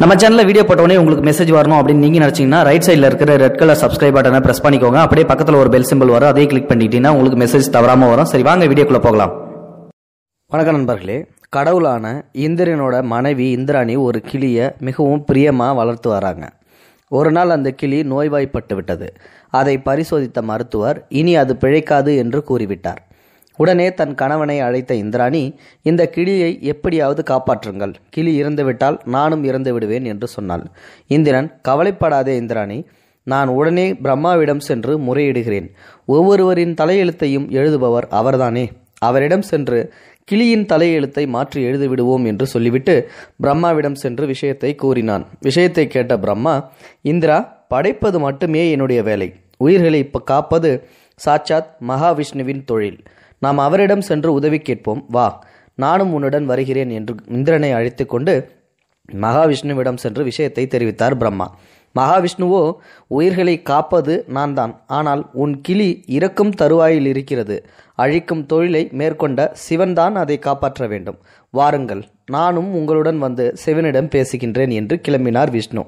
நம்ம சேனலில் வீடியோ போட்டோடனே உங்களுக்கு மெசேஜ் வரணும் அப்படின்னு நீங்கள் நினச்சிங்கன்னா ரைட் சைடில் இருக்கிற ரெட் கலர் சப்ஸ்கிரைப் பட்டனை ப்ரெஸ் பண்ணிக்கோங்க அப்படியே பக்கத்தில் ஒரு பெல் சிம்பிள் வரும் அதே கிளிக் பண்ணிக்கிட்டீங்கன்னா உங்களுக்கு மெசேஜ் தவறாமல் வரும் சரி வாங்க வீடியோக்குள்ளே போகலாம் வணக்கம் நண்பர்களே கடவுளான இந்திரனோட மனைவி இந்திராணி ஒரு கிளியை மிகவும் பிரியமாக வளர்த்து வராங்க ஒரு நாள் அந்த கிளி நோய்வாய்ப்பட்டு விட்டது அதை பரிசோதித்த மருத்துவர் இனி அது பிழைக்காது என்று கூறிவிட்டார் உடனே தன் கணவனை அழைத்த இந்திராணி இந்த கிளியை எப்படியாவது காப்பாற்றுங்கள் கிளி இறந்துவிட்டால் நானும் இறந்து விடுவேன் என்று சொன்னாள் இந்திரன் கவலைப்படாதே இந்திராணி நான் உடனே பிரம்மாவிடம் சென்று முறையிடுகிறேன் ஒவ்வொருவரின் தலையெழுத்தையும் எழுதுபவர் அவர்தானே அவரிடம் சென்று கிளியின் தலையெழுத்தை மாற்றி எழுதிவிடுவோம் என்று சொல்லிவிட்டு பிரம்மாவிடம் சென்று விஷயத்தை கூறினான் விஷயத்தை கேட்ட பிரம்மா இந்திரா படைப்பது மட்டுமே என்னுடைய வேலை உயிர்களை இப்போ காப்பது சாட்சாத் மகாவிஷ்ணுவின் தொழில் நாம் அவரிடம் சென்று உதவி கேட்போம் வா நானும் உன்னுடன் வருகிறேன் என்று இந்திரனை அழைத்து கொண்டு மகாவிஷ்ணுவிடம் சென்று விஷயத்தை தெரிவித்தார் பிரம்மா மகாவிஷ்ணுவோ உயிர்களை காப்பது நான் தான் ஆனால் உன் கிளி இறக்கும் தருவாயில் இருக்கிறது அழிக்கும் தொழிலை மேற்கொண்ட சிவன்தான் அதை காப்பாற்ற வேண்டும் வாருங்கள் நானும் உங்களுடன் வந்து சிவனிடம் பேசுகின்றேன் என்று கிளம்பினார் விஷ்ணு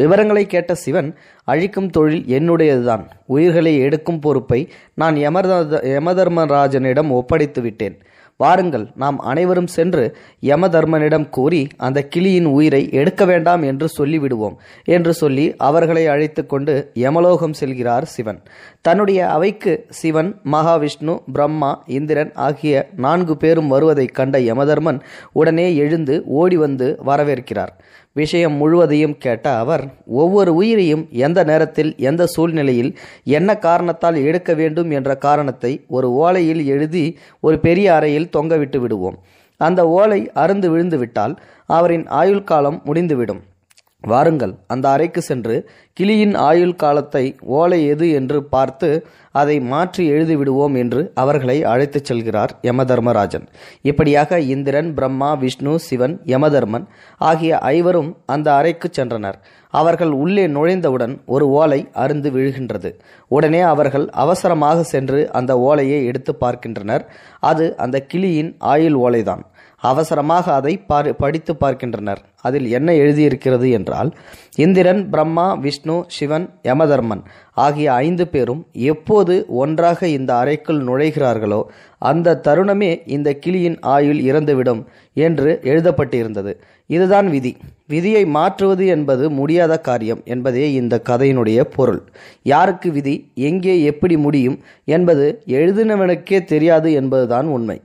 விவரங்களை கேட்ட சிவன் அழிக்கும் தொழில் என்னுடையதுதான் உயிர்களை எடுக்கும் பொறுப்பை நான் யமர்த யமதர்மராஜனிடம் ஒப்படைத்து விட்டேன் வாருங்கள் நாம் அனைவரும் சென்று யமதர்மனிடம் கூறி அந்த கிளியின் உயிரை எடுக்க வேண்டாம் என்று சொல்லிவிடுவோம் என்று சொல்லி அவர்களை அழைத்து கொண்டு யமலோகம் செல்கிறார் சிவன் தன்னுடைய அவைக்கு சிவன் மகாவிஷ்ணு பிரம்மா இந்திரன் ஆகிய நான்கு பேரும் வருவதைக் கண்ட யமதர்மன் உடனே எழுந்து ஓடி வந்து வரவேற்கிறார் விஷயம் முழுவதையும் கேட்ட அவர் ஒவ்வொரு உயிரையும் எந்த நேரத்தில் எந்த சூழ்நிலையில் என்ன காரணத்தால் எடுக்க வேண்டும் என்ற காரணத்தை ஒரு ஓலையில் எழுதி ஒரு பெரிய அறையில் தொங்கவிட்டு விடுவோம் அந்த ஓலை அருந்து விழுந்துவிட்டால் அவரின் ஆயுள் காலம் முடிந்துவிடும் வாருங்கள் அந்த அறைக்கு சென்று கிளியின் ஆயுள் காலத்தை ஓலை எது என்று பார்த்து அதை மாற்றி எழுதிவிடுவோம் என்று அவர்களை அழைத்துச் செல்கிறார் யமதர்மராஜன் இப்படியாக இந்திரன் பிரம்மா விஷ்ணு சிவன் யமதர்மன் ஆகிய ஐவரும் அந்த அறைக்கு சென்றனர் அவர்கள் உள்ளே நுழைந்தவுடன் ஒரு ஓலை அருந்து விழுகின்றது உடனே அவர்கள் அவசரமாக சென்று அந்த ஓலையை எடுத்து பார்க்கின்றனர் அது அந்த கிளியின் ஆயுள் ஓலைதான் அவசரமாக அதை படித்து பார்க்கின்றனர் அதில் என்ன எழுதியிருக்கிறது என்றால் இந்திரன் பிரம்மா விஷ்ணு விஷ்ணு சிவன் யமதர்மன் ஆகிய ஐந்து பேரும் எப்போது ஒன்றாக இந்த அறைக்குள் நுழைகிறார்களோ அந்த தருணமே இந்த கிளியின் ஆயுள் இறந்துவிடும் என்று எழுதப்பட்டிருந்தது இதுதான் விதி விதியை மாற்றுவது என்பது முடியாத காரியம் என்பதே இந்த கதையினுடைய பொருள் யாருக்கு விதி எங்கே எப்படி முடியும் என்பது எழுதினவனுக்கே தெரியாது என்பதுதான் உண்மை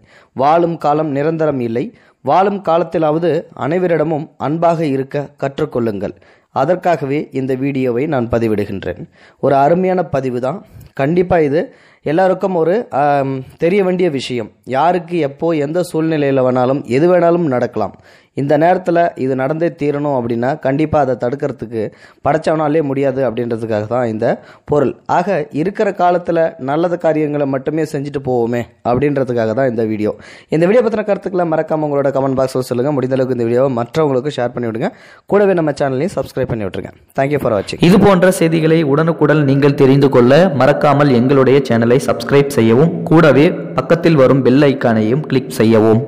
வாழும் காலம் நிரந்தரம் இல்லை வாழும் காலத்திலாவது அனைவரிடமும் அன்பாக இருக்க கற்றுக்கொள்ளுங்கள் அதற்காகவே இந்த வீடியோவை நான் பதிவிடுகின்றேன் ஒரு அருமையான பதிவு தான் கண்டிப்பாக இது எல்லாருக்கும் ஒரு தெரிய வேண்டிய விஷயம் யாருக்கு எப்போ எந்த சூழ்நிலையில் வேணாலும் எது வேணாலும் நடக்கலாம் இந்த நேரத்தில் இது நடந்தே தீரணும் அப்படின்னா கண்டிப்பாக அதை தடுக்கிறதுக்கு படைச்சவனாலே முடியாது அப்படின்றதுக்காக தான் இந்த பொருள் ஆக இருக்கிற காலத்தில் நல்லது காரியங்களை மட்டுமே செஞ்சுட்டு போவோமே அப்படின்றதுக்காக தான் இந்த வீடியோ இந்த வீடியோ பற்றின கருத்துக்களை மறக்காமல் உங்களோட கமெண்ட் பாக்ஸில் சொல்லுங்கள் முடிந்தளவுக்கு இந்த வீடியோவை மற்றவங்களுக்கு ஷேர் பண்ணி விடுங்க கூடவே நம்ம சேனலையும் சப்ஸ்கிரைப் பண்ணி விட்டுருங்க தேங்க்யூ ஃபார் வாட்சிங் இது போன்ற செய்திகளை உடனுக்குடன் நீங்கள் தெரிந்து கொள்ள மறக்காமல் எங்களுடைய சேனலை சப்ஸ்கிரைப் செய்யவும் கூடவே பக்கத்தில் வரும் பெல் ஐக்கானையும் கிளிக் செய்யவும்